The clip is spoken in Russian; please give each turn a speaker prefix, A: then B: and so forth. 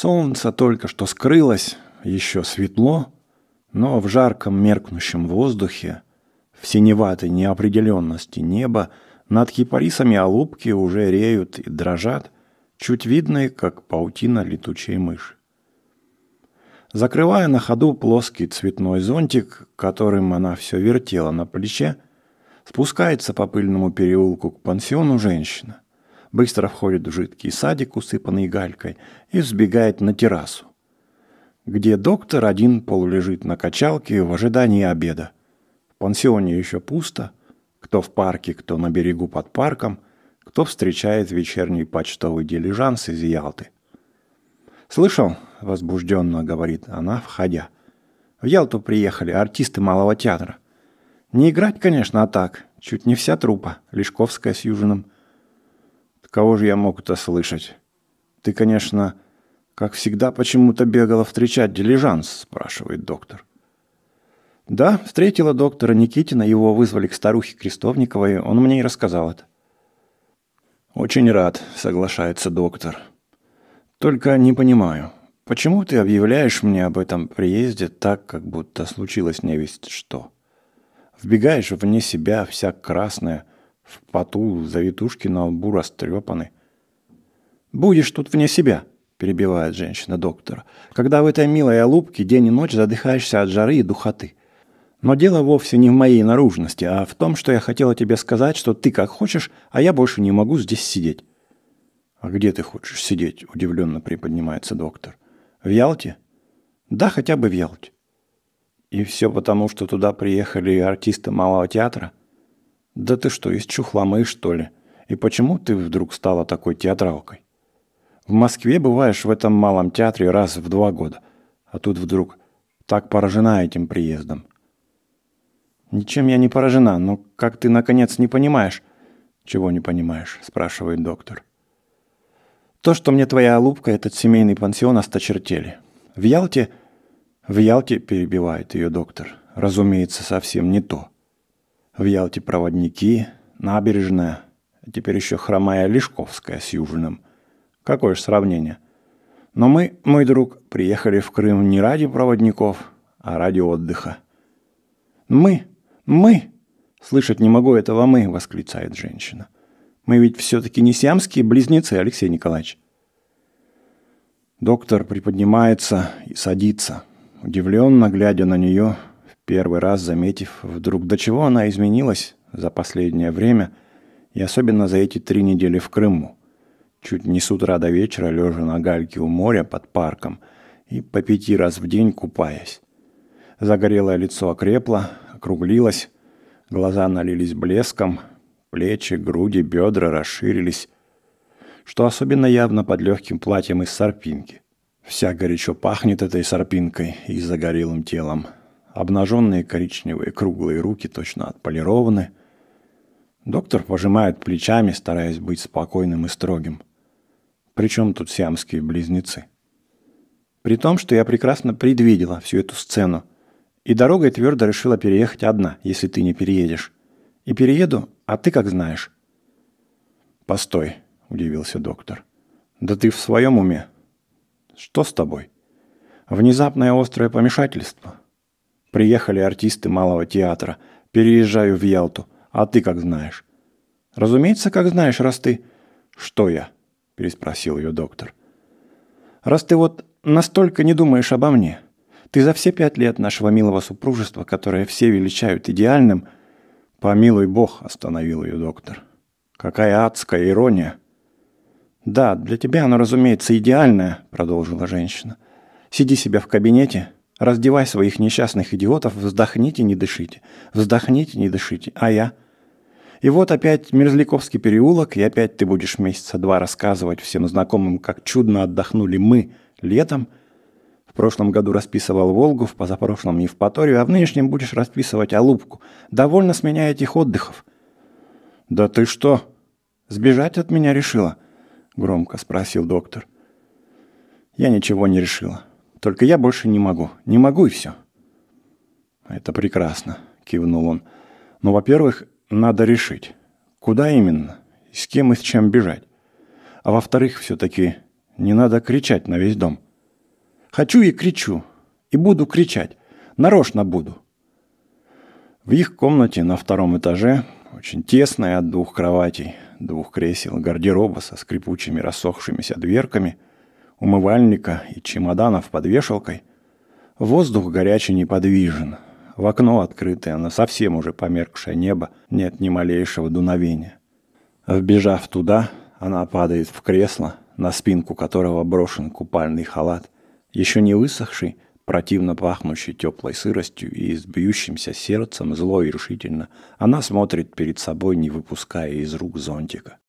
A: Солнце только что скрылось, еще светло, но в жарком меркнущем воздухе, в синеватой неопределенности неба, над кипарисами олубки уже реют и дрожат, чуть видные, как паутина летучей мыши. Закрывая на ходу плоский цветной зонтик, которым она все вертела на плече, спускается по пыльному переулку к пансиону женщина – быстро входит в жидкий садик, усыпанный галькой, и сбегает на террасу, где доктор один полулежит на качалке в ожидании обеда. В пансионе еще пусто, кто в парке, кто на берегу под парком, кто встречает вечерний почтовый дилижанс из Ялты. «Слышал?» – возбужденно говорит она, входя. «В Ялту приехали артисты малого театра. Не играть, конечно, а так. Чуть не вся трупа. Лешковская с Южиным – Кого же я мог это слышать? Ты, конечно, как всегда, почему-то бегала встречать дилижанс, спрашивает доктор. Да, встретила доктора Никитина, его вызвали к старухе Крестовниковой, он мне и рассказал это. Очень рад, соглашается доктор. Только не понимаю, почему ты объявляешь мне об этом приезде так, как будто случилось невесть что? Вбегаешь вне себя вся красная – в поту завитушки на лбу растрепаны. «Будешь тут вне себя», – перебивает женщина доктора. «когда в этой милой олубке день и ночь задыхаешься от жары и духоты. Но дело вовсе не в моей наружности, а в том, что я хотела тебе сказать, что ты как хочешь, а я больше не могу здесь сидеть». «А где ты хочешь сидеть?» – удивленно приподнимается доктор. «В Ялте?» «Да, хотя бы в Ялте». «И все потому, что туда приехали артисты малого театра?» – да ты что, из чухла мои, что ли? И почему ты вдруг стала такой театралкой? В Москве бываешь в этом малом театре раз в два года, а тут вдруг так поражена этим приездом. Ничем я не поражена, но как ты, наконец, не понимаешь? Чего не понимаешь? спрашивает доктор. То, что мне твоя лупка, этот семейный пансион осточертели. В Ялте... В Ялте, перебивает ее доктор, разумеется, совсем не то. В Ялте проводники, набережная, а теперь еще хромая Лешковская с Южным. Какое же сравнение? Но мы, мой друг, приехали в Крым не ради проводников, а ради отдыха. «Мы! Мы!» «Слышать не могу этого «мы!» — восклицает женщина. «Мы ведь все-таки не сиамские близнецы, Алексей Николаевич!» Доктор приподнимается и садится. Удивленно глядя на нее, первый раз заметив вдруг, до чего она изменилась за последнее время, и особенно за эти три недели в Крыму. Чуть не с утра до вечера, лежа на гальке у моря под парком и по пяти раз в день купаясь. Загорелое лицо окрепло, округлилось, глаза налились блеском, плечи, груди, бедра расширились, что особенно явно под легким платьем из сарпинки. Вся горячо пахнет этой сарпинкой и загорелым телом – Обнаженные коричневые круглые руки точно отполированы. Доктор пожимает плечами, стараясь быть спокойным и строгим. Причем тут сиамские близнецы? При том, что я прекрасно предвидела всю эту сцену. И дорогой твердо решила переехать одна, если ты не переедешь. И перееду, а ты как знаешь. «Постой», – удивился доктор. «Да ты в своем уме? Что с тобой? Внезапное острое помешательство? Приехали артисты малого театра. Переезжаю в Ялту. А ты как знаешь?» «Разумеется, как знаешь, раз ты...» «Что я?» – переспросил ее доктор. «Раз ты вот настолько не думаешь обо мне, ты за все пять лет нашего милого супружества, которое все величают идеальным...» «Помилуй бог», – остановил ее доктор. «Какая адская ирония!» «Да, для тебя оно, разумеется, идеальное», – продолжила женщина. «Сиди себе в кабинете, Раздевай своих несчастных идиотов, вздохните, не дышите. Вздохните, не дышите. А я? И вот опять Мерзляковский переулок, и опять ты будешь месяца два рассказывать всем знакомым, как чудно отдохнули мы летом. В прошлом году расписывал Волгу, в позапрошлом Евпаторию, а в нынешнем будешь расписывать Алубку. Довольно с меня этих отдыхов. «Да ты что, сбежать от меня решила?» – громко спросил доктор. «Я ничего не решила. Только я больше не могу. Не могу и все. Это прекрасно, кивнул он. Но, во-первых, надо решить, куда именно, с кем и с чем бежать. А во-вторых, все-таки не надо кричать на весь дом. Хочу и кричу, и буду кричать, нарочно буду. В их комнате на втором этаже, очень тесная от двух кроватей, двух кресел, гардероба со скрипучими рассохшимися дверками – умывальника и чемоданов под вешалкой. Воздух горячий неподвижен. В окно открытое, но совсем уже померкшее небо, нет ни малейшего дуновения. Вбежав туда, она падает в кресло, на спинку которого брошен купальный халат, еще не высохший, противно пахнущий теплой сыростью и избьющимся сердцем зло и решительно, она смотрит перед собой, не выпуская из рук зонтика.